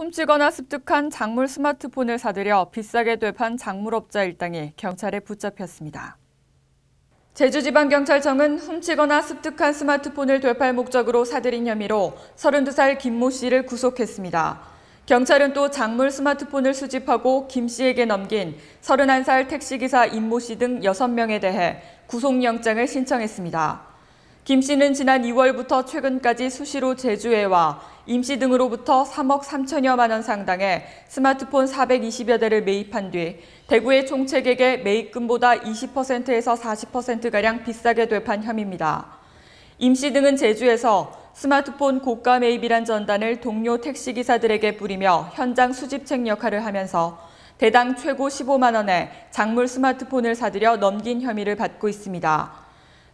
훔치거나 습득한 작물 스마트폰을 사들여 비싸게 되판 작물업자 일당이 경찰에 붙잡혔습니다. 제주지방경찰청은 훔치거나 습득한 스마트폰을 되팔 목적으로 사들인 혐의로 32살 김모 씨를 구속했습니다. 경찰은 또 작물 스마트폰을 수집하고 김 씨에게 넘긴 31살 택시기사 임모 씨 등 6명에 대해 구속영장을 신청했습니다. 김 씨는 지난 2월부터 최근까지 수시로 제주에 와 임 씨 등으로부터 3억 3천여만 원 상당의 스마트폰 420여 대를 매입한 뒤 대구의 총책에게 매입금보다 20%에서 40%가량 비싸게 되판 혐의입니다. 임 씨 등은 제주에서 스마트폰 고가 매입이란 전단을 동료 택시기사들에게 뿌리며 현장 수집책 역할을 하면서 대당 최고 15만 원의 작물 스마트폰을 사들여 넘긴 혐의를 받고 있습니다.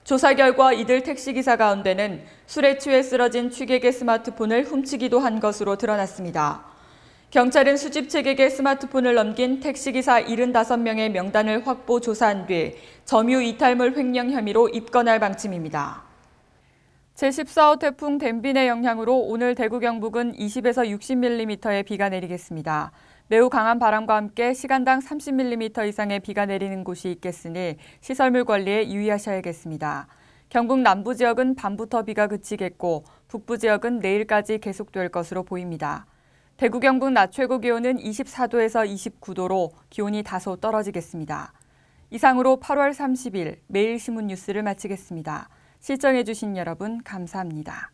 조사 결과 이들 택시기사 가운데는 술에 취해 쓰러진 취객의 스마트폰을 훔치기도 한 것으로 드러났습니다. 경찰은 수집 측객의 스마트폰을 넘긴 택시기사 75명의 명단을 확보 조사한 뒤 점유 이탈물 횡령 혐의로 입건할 방침입니다. 제14호 태풍 댐빈의 영향으로 오늘 대구 경북은 20에서 60mm의 비가 내리겠습니다. 매우 강한 바람과 함께 시간당 30mm 이상의 비가 내리는 곳이 있겠으니 시설물 관리에 유의하셔야겠습니다. 경북 남부 지역은 밤부터 비가 그치겠고 북부 지역은 내일까지 계속될 것으로 보입니다. 대구 경북 낮 최고 기온은 24도에서 29도로 기온이 다소 떨어지겠습니다. 이상으로 8월 30일 매일신문 뉴스를 마치겠습니다. 시청해주신 여러분 감사합니다.